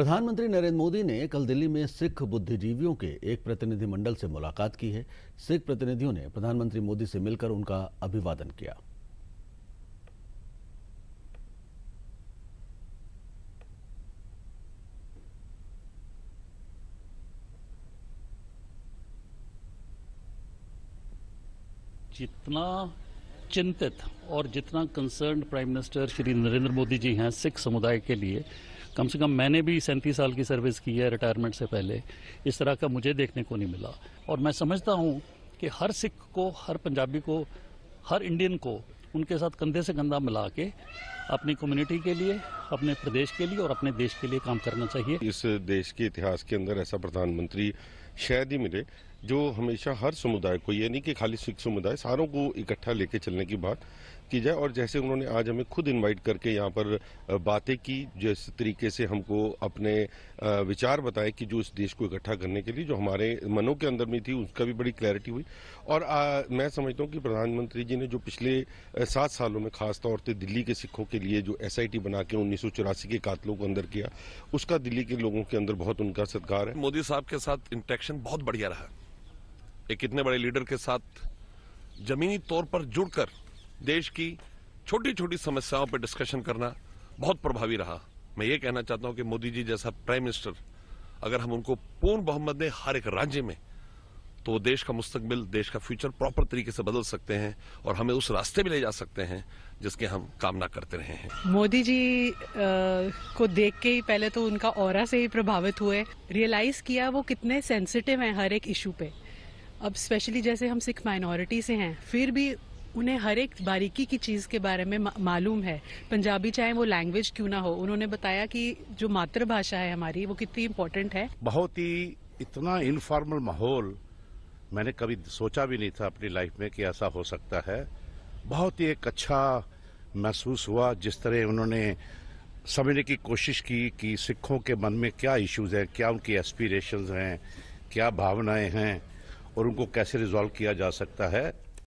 प्रधानमंत्री नरेंद्र मोदी ने कल दिल्ली में सिख बुद्धिजीवियों के एक प्रतिनिधिमंडल से मुलाकात की है सिख प्रतिनिधियों ने प्रधानमंत्री मोदी से मिलकर उनका अभिवादन किया जितना चिंतित और जितना concern prime minister Shri Narendra Modi ji हैं सिख समुदाय के लिए कम से कम मैंने भी सैंतीस साल की सर्विस की है रिटायरमेंट से पहले इस तरह का मुझे देखने को नहीं मिला और मैं समझता हूँ कि हर सिख को हर पंजाबी को हर इंडियन को उनके साथ कंधे से कंधा मिला के अपनी कम्युनिटी के लिए अपने प्रदेश के लिए और अपने देश के लिए काम करना चाहिए इस देश के इतिहास के अंदर ऐसा प्रधानमंत्री शायद ही मिले जो हमेशा हर समुदाय को ये नहीं कि खाली सिख समुदाय सारों को इकट्ठा लेके चलने की बात की जाए और जैसे उन्होंने आज हमें खुद इनवाइट करके यहाँ पर बातें की जिस तरीके से हमको अपने विचार बताए कि जो इस देश को इकट्ठा करने के लिए जो हमारे मनों के अंदर में थी उसका भी बड़ी क्लैरिटी हुई और आ, मैं समझता हूँ कि प्रधानमंत्री जी ने जो पिछले सात सालों में खासतौर से दिल्ली के सिखों के लिए जो एसआईटी बना के उन्नीस के कातलों को अंदर किया उसका दिल्ली के लोगों के अंदर बहुत उनका सत्कार है मोदी साहब के साथ इंटरेक्शन बहुत बढ़िया रहा एक इतने बड़े लीडर के साथ जमीनी तौर पर जुड़कर देश की छोटी छोटी समस्याओं पर डिस्कशन करना बहुत प्रभावी रहा मैं ये कहना चाहता हूँ कि मोदी जी जैसा प्राइम मिनिस्टर अगर हम उनको पूर्ण बहुमत दें हर एक राज्य में तो देश का मुस्तकबिल देश का फ्यूचर प्रॉपर तरीके से बदल सकते हैं और हमें उस रास्ते में ले जा सकते हैं जिसके हम कामना करते रहे हैं मोदी जी आ, को देख के ही पहले तो उनका और से ही प्रभावित हुए रियलाइज किया वो कितने सेंसिटिव हैं हर एक इशू पे अब स्पेशली जैसे हम सिख माइनॉरिटी से हैं फिर भी उन्हें हर एक बारीकी की चीज़ के बारे में मालूम है पंजाबी चाहे वो लैंग्वेज क्यों ना हो उन्होंने बताया कि जो मातृभाषा है हमारी वो कितनी इम्पोर्टेंट है बहुत ही इतना इनफॉर्मल माहौल मैंने कभी सोचा भी नहीं था अपनी लाइफ में कि ऐसा हो सकता है बहुत ही एक अच्छा महसूस हुआ जिस तरह उन्होंने समझने की कोशिश की कि सिखों के मन में क्या इश्यूज़ हैं क्या उनकी एस्पिरेशंस हैं क्या भावनाएं हैं और उनको कैसे रिजॉल्व किया जा सकता है